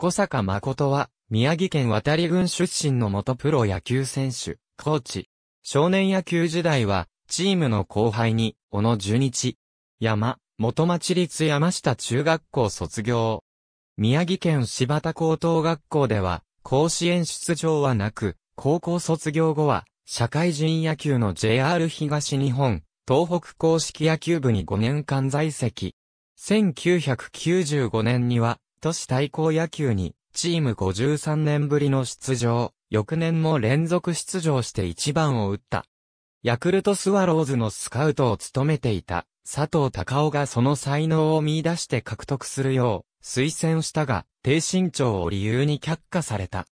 小坂誠は、宮城県渡り郡出身の元プロ野球選手、コーチ。少年野球時代は、チームの後輩に、小野十日、山、元町立山下中学校卒業。宮城県柴田高等学校では、甲子園出場はなく、高校卒業後は、社会人野球の JR 東日本、東北公式野球部に5年間在籍。1995年には、都市対抗野球に、チーム53年ぶりの出場、翌年も連続出場して1番を打った。ヤクルトスワローズのスカウトを務めていた、佐藤隆夫がその才能を見出して獲得するよう、推薦したが、低身長を理由に却下された。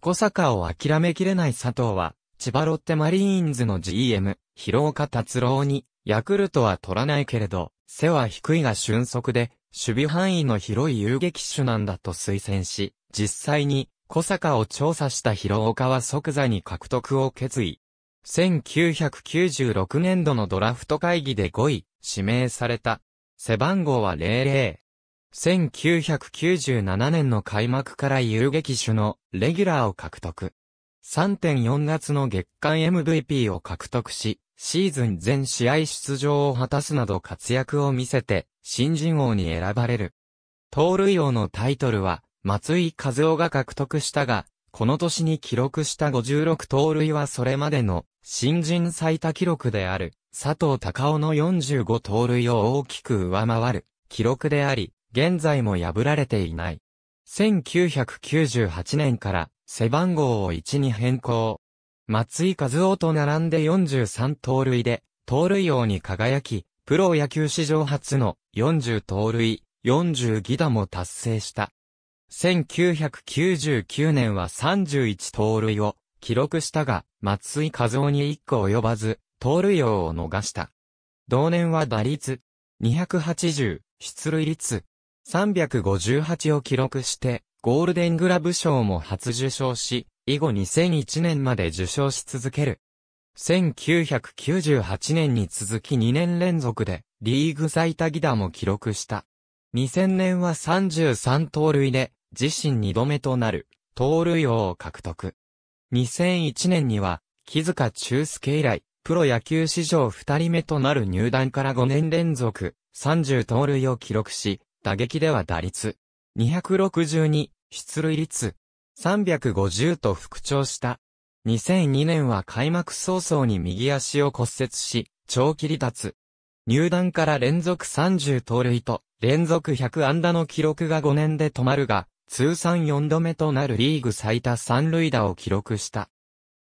小坂を諦めきれない佐藤は、千葉ロッテマリーンズの GM、広岡達郎に、ヤクルトは取らないけれど、背は低いが俊足で、守備範囲の広い遊撃手なんだと推薦し、実際に小坂を調査した広岡は即座に獲得を決意。1996年度のドラフト会議で5位、指名された。背番号は00。1997年の開幕から遊撃手のレギュラーを獲得。3.4月の月間 MVP を獲得し、シーズン全試合出場を果たすなど活躍を見せて、新人王に選ばれる。盗塁王のタイトルは、松井和夫が獲得したが、この年に記録した56盗塁はそれまでの新人最多記録である佐藤隆夫の45盗塁を大きく上回る記録であり、現在も破られていない。1998年から背番号を1に変更。松井和夫と並んで43盗塁で、盗塁王に輝き、プロ野球史上初の40盗塁、40ギダも達成した。1999年は31盗塁を記録したが、松井和夫に1個及ばず、盗塁王を逃した。同年は打率280、出塁率358を記録して、ゴールデングラブ賞も初受賞し、以後2001年まで受賞し続ける。1998年に続き2年連続でリーグ最多ギダも記録した。2000年は33盗塁で自身2度目となる盗塁王を獲得。2001年には木塚中介以来プロ野球史上2人目となる入団から5年連続30盗塁を記録し打撃では打率262出塁率350と復調した。2002年は開幕早々に右足を骨折し、長期離脱。入団から連続30盗塁と、連続100安打の記録が5年で止まるが、通算4度目となるリーグ最多3塁打を記録した。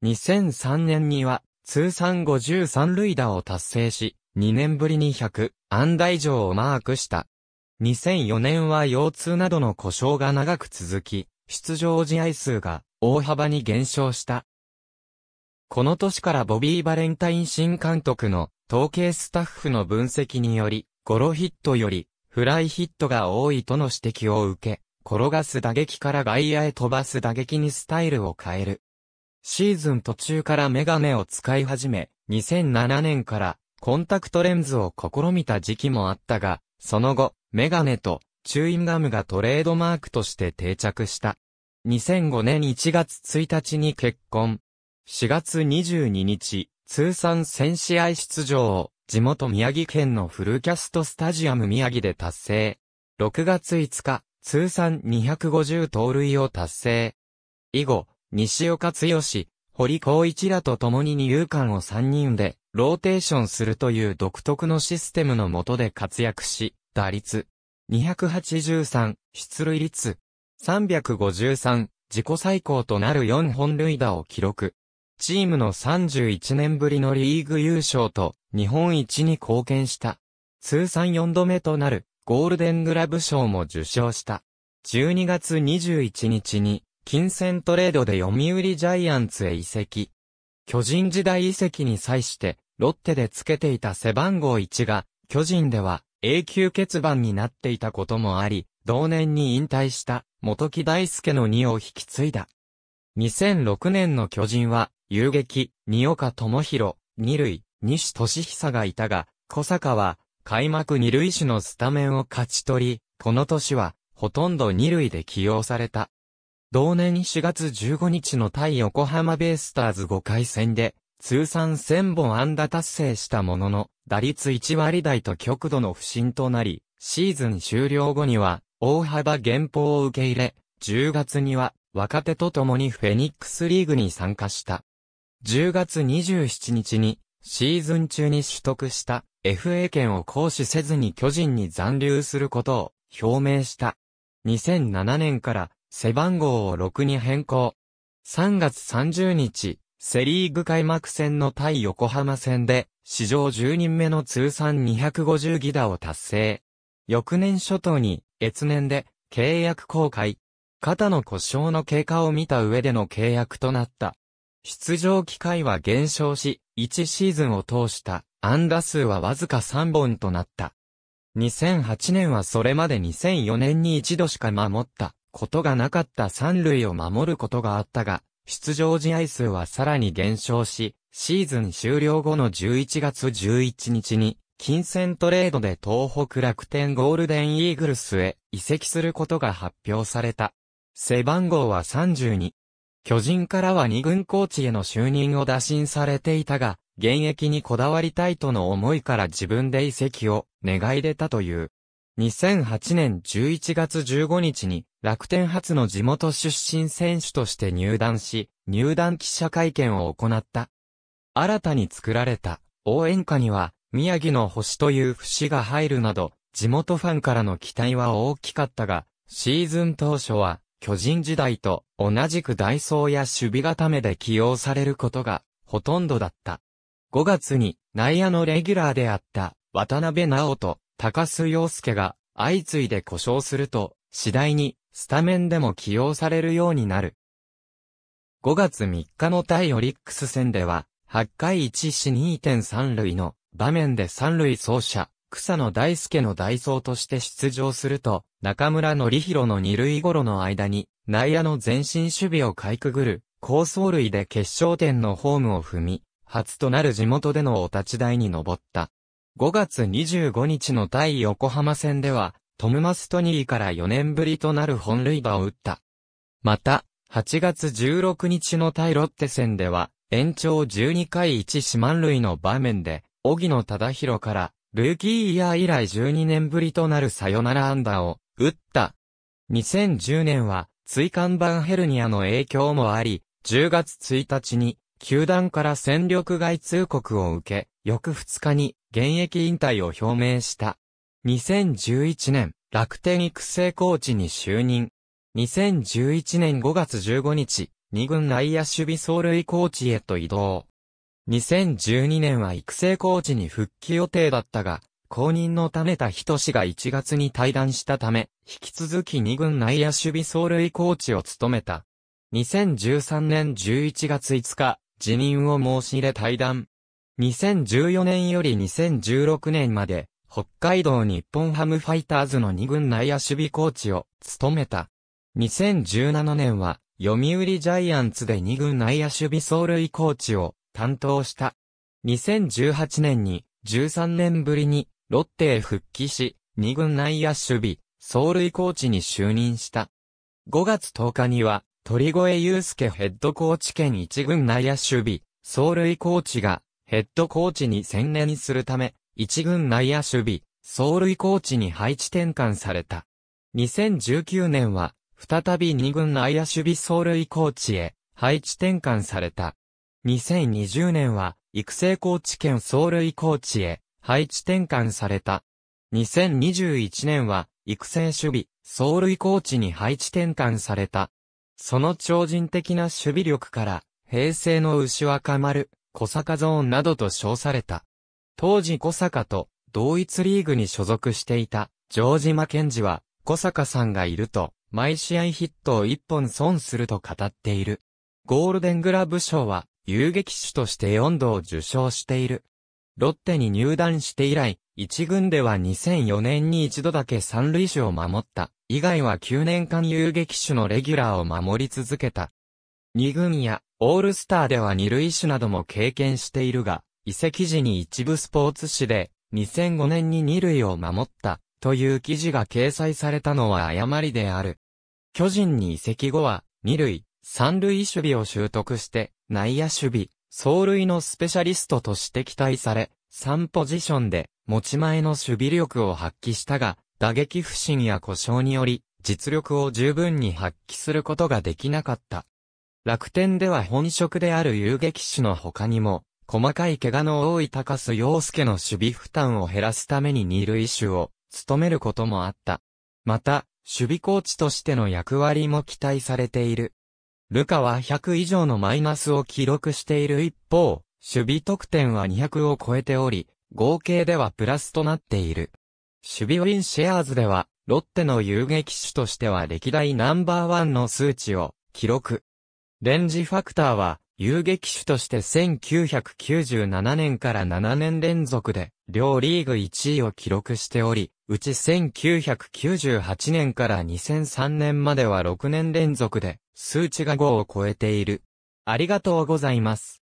2003年には、通算53塁打を達成し、2年ぶりに100安打以上をマークした。2004年は腰痛などの故障が長く続き、出場試合数が大幅に減少した。この年からボビー・バレンタイン新監督の統計スタッフの分析により、ゴロヒットよりフライヒットが多いとの指摘を受け、転がす打撃から外野へ飛ばす打撃にスタイルを変える。シーズン途中からメガネを使い始め、2007年からコンタクトレンズを試みた時期もあったが、その後、メガネとチューインガムがトレードマークとして定着した。2005年1月1日に結婚。4月22日、通算1000試合出場を地元宮城県のフルキャストスタジアム宮城で達成。6月5日、通算250盗塁を達成。以後、西岡剛、堀光一らと共に二遊間を三人で、ローテーションするという独特のシステムの下で活躍し、打率、283、出塁率、353、自己最高となる4本塁打を記録。チームの31年ぶりのリーグ優勝と、日本一に貢献した。通算4度目となる、ゴールデングラブ賞も受賞した。12月21日に、金銭トレードで読売ジャイアンツへ移籍。巨人時代移籍に際して、ロッテでつけていた背番号1が、巨人では永久欠番になっていたこともあり、同年に引退した元木大輔の2を引き継いだ。2006年の巨人は、遊撃、二岡智弘、二塁、西俊久がいたが、小坂は、開幕二塁手のスタメンを勝ち取り、この年は、ほとんど二塁で起用された。同年4月15日の対横浜ベイスターズ5回戦で、通算1000本安打達成したものの、打率1割台と極度の不振となり、シーズン終了後には、大幅減俸を受け入れ、10月には、若手と共にフェニックスリーグに参加した。10月27日に、シーズン中に取得した FA 権を行使せずに巨人に残留することを表明した。2007年から背番号を6に変更。3月30日、セリーグ開幕戦の対横浜戦で、史上10人目の通算250ギダを達成。翌年初頭に、越年で、契約公開。肩の故障の経過を見た上での契約となった。出場機会は減少し、1シーズンを通した安打数はわずか3本となった。2008年はそれまで2004年に一度しか守ったことがなかった三塁を守ることがあったが、出場試合数はさらに減少し、シーズン終了後の11月11日に、金銭トレードで東北楽天ゴールデンイーグルスへ移籍することが発表された。背番号は32。巨人からは2軍コーチへの就任を打診されていたが、現役にこだわりたいとの思いから自分で移籍を願い出たという。2008年11月15日に楽天初の地元出身選手として入団し、入団記者会見を行った。新たに作られた応援歌には、宮城の星という節が入るなど、地元ファンからの期待は大きかったが、シーズン当初は、巨人時代と同じくダイソーや守備固めで起用されることが、ほとんどだった。5月に内野のレギュラーであった渡辺直人、高須洋介が相次いで故障すると、次第にスタメンでも起用されるようになる。5月3日の対オリックス戦では、8回1死2.3塁の場面で三塁走者、草野大輔の代走として出場すると、中村のりひろの二塁頃の間に、内野の前進守備をかいくぐる、高走塁で決勝点のホームを踏み、初となる地元でのお立ち台に登った。5月25日の対横浜戦では、トム・マストニーから4年ぶりとなる本塁打を打った。また、8月16日の対ロッテ戦では、延長12回1四万塁の場面で、小木野忠宏から、ルーキーイヤー以来12年ぶりとなるサヨナラ安打を、打った。2010年は、椎間板ヘルニアの影響もあり、10月1日に、球団から戦力外通告を受け、翌2日に現役引退を表明した。2011年、楽天育成コーチに就任。2011年5月15日、二軍内野守備走塁コーチへと移動。2012年は育成コーチに復帰予定だったが、公認の種田仁が1月に退団したため、引き続き二軍内野守備走塁コーチを務めた。2013年11月5日、辞任を申し入れ退団。2014年より2016年まで、北海道日本ハムファイターズの2軍内野守備コーチを務めた。2017年は、読売ジャイアンツで2軍内野守備走塁コーチを担当した。2018年に13年ぶりにロッテへ復帰し、2軍内野守備、走塁コーチに就任した。5月10日には、鳥越祐介ヘッドコーチ兼1軍内野守備、走塁コーチがヘッドコーチに専念するため、一軍内野守備、走塁コーチに配置転換された。2019年は、再び二軍内野守備走塁コーチへ、配置転換された。2020年は、育成コーチ兼走塁コーチへ、配置転換された。2021年は、育成守備、走塁コーチに配置転換された。その超人的な守備力から、平成の牛若丸、小坂ゾーンなどと称された。当時小坂と同一リーグに所属していたジョージ・マケンジは小坂さんがいると毎試合ヒットを一本損すると語っている。ゴールデングラブ賞は遊撃手として4度を受賞している。ロッテに入団して以来、1軍では2004年に一度だけ三塁手を守った。以外は9年間遊撃手のレギュラーを守り続けた。2軍やオールスターでは二塁手なども経験しているが、移籍時に一部スポーツ紙で、2005年に二塁を守った、という記事が掲載されたのは誤りである。巨人に移籍後は、二塁、三塁守備を習得して、内野守備、走塁のスペシャリストとして期待され、3ポジションで、持ち前の守備力を発揮したが、打撃不振や故障により、実力を十分に発揮することができなかった。楽天では本職である遊撃手の他にも、細かい怪我の多い高須陽介の守備負担を減らすために二塁手を務めることもあった。また、守備コーチとしての役割も期待されている。ルカは100以上のマイナスを記録している一方、守備得点は200を超えており、合計ではプラスとなっている。守備ウィンシェアーズでは、ロッテの遊撃手としては歴代ナンバーワンの数値を記録。レンジファクターは遊撃手として1997年から7年連続で両リーグ1位を記録しており、うち1998年から2003年までは6年連続で数値が5を超えている。ありがとうございます。